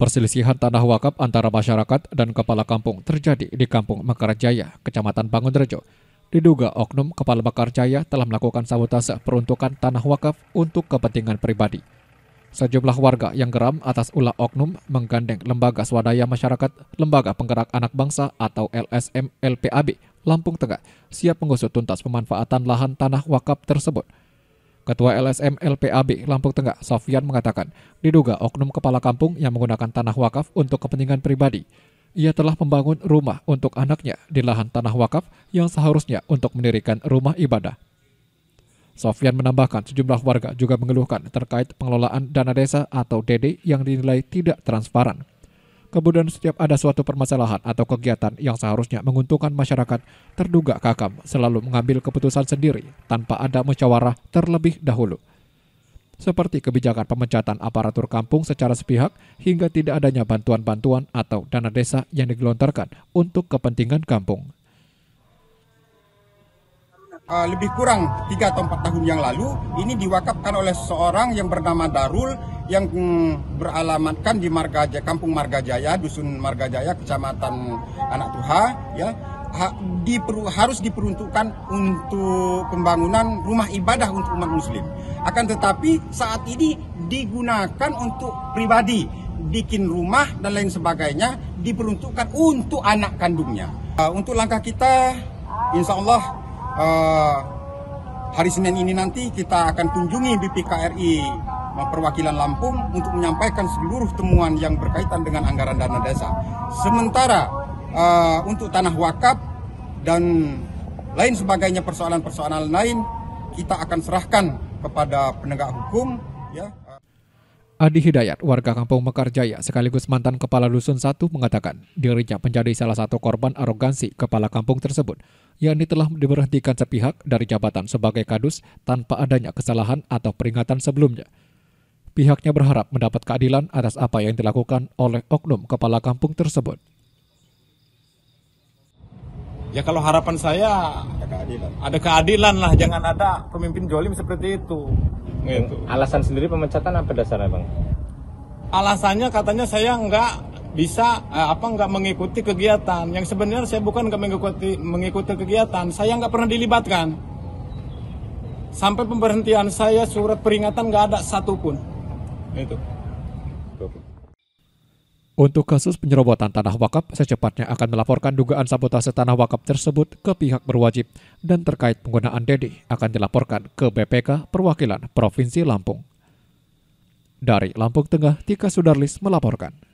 Perselisihan tanah wakaf antara masyarakat dan kepala kampung terjadi di Kampung Mekarjaya, Kecamatan Bangunrejo. Diduga oknum kepala Mekarjaya telah melakukan sabotase peruntukan tanah wakaf untuk kepentingan pribadi. Sejumlah warga yang geram atas ulah oknum menggandeng Lembaga Swadaya Masyarakat, Lembaga Penggerak Anak Bangsa atau LSM LPAB Lampung Tengah siap mengusut tuntas pemanfaatan lahan tanah wakaf tersebut – Ketua LSM LPAB Lampung Tengah, Sofian mengatakan, diduga oknum kepala kampung yang menggunakan tanah wakaf untuk kepentingan pribadi. Ia telah membangun rumah untuk anaknya di lahan tanah wakaf yang seharusnya untuk mendirikan rumah ibadah. Sofian menambahkan sejumlah warga juga mengeluhkan terkait pengelolaan dana desa atau DD yang dinilai tidak transparan. Kemudian setiap ada suatu permasalahan atau kegiatan yang seharusnya menguntungkan masyarakat, terduga Kakam selalu mengambil keputusan sendiri tanpa ada musyawarah terlebih dahulu. Seperti kebijakan pemecatan aparatur kampung secara sepihak hingga tidak adanya bantuan-bantuan atau dana desa yang digelontorkan untuk kepentingan kampung eh, lebih kurang tiga atau empat tahun yang lalu ini diwakafkan oleh seorang yang bernama Darul yang mm, beralamatkan di Marga Jaya, Kampung Marga Margajaya, Dusun Jaya, Kecamatan Anak Tuha, ya diperu, harus diperuntukkan untuk pembangunan rumah ibadah untuk umat muslim. Akan tetapi saat ini digunakan untuk pribadi, bikin rumah dan lain sebagainya diperuntukkan untuk anak kandungnya. untuk langkah kita, insya Allah hari Senin ini nanti kita akan kunjungi BPKRI perwakilan Lampung untuk menyampaikan seluruh temuan yang berkaitan dengan anggaran dana desa. Sementara uh, untuk tanah wakaf dan lain sebagainya persoalan-persoalan lain kita akan serahkan kepada penegak hukum ya. Adi Hidayat, warga Kampung Mekarjaya sekaligus mantan Kepala Dusun satu mengatakan dirinya menjadi salah satu korban arogansi kepala kampung tersebut, yakni telah diberhentikan sepihak dari jabatan sebagai kadus tanpa adanya kesalahan atau peringatan sebelumnya. Pihaknya berharap mendapat keadilan atas apa yang dilakukan oleh oknum kepala kampung tersebut. Ya kalau harapan saya ada keadilan. Ada keadilan lah, jangan ada pemimpin jolim seperti itu. Gitu. Alasan sendiri pemecatan apa dasarnya, Bang? Alasannya katanya saya nggak bisa eh, apa nggak mengikuti kegiatan. Yang sebenarnya saya bukan nggak mengikuti mengikuti kegiatan, saya nggak pernah dilibatkan sampai pemberhentian saya surat peringatan nggak ada satupun untuk kasus penyerobotan tanah wakaf, secepatnya akan melaporkan dugaan sabotase tanah wakaf tersebut ke pihak berwajib dan terkait penggunaan DEDI akan dilaporkan ke BPK Perwakilan Provinsi Lampung. Dari Lampung Tengah, Tika Sudarlis melaporkan.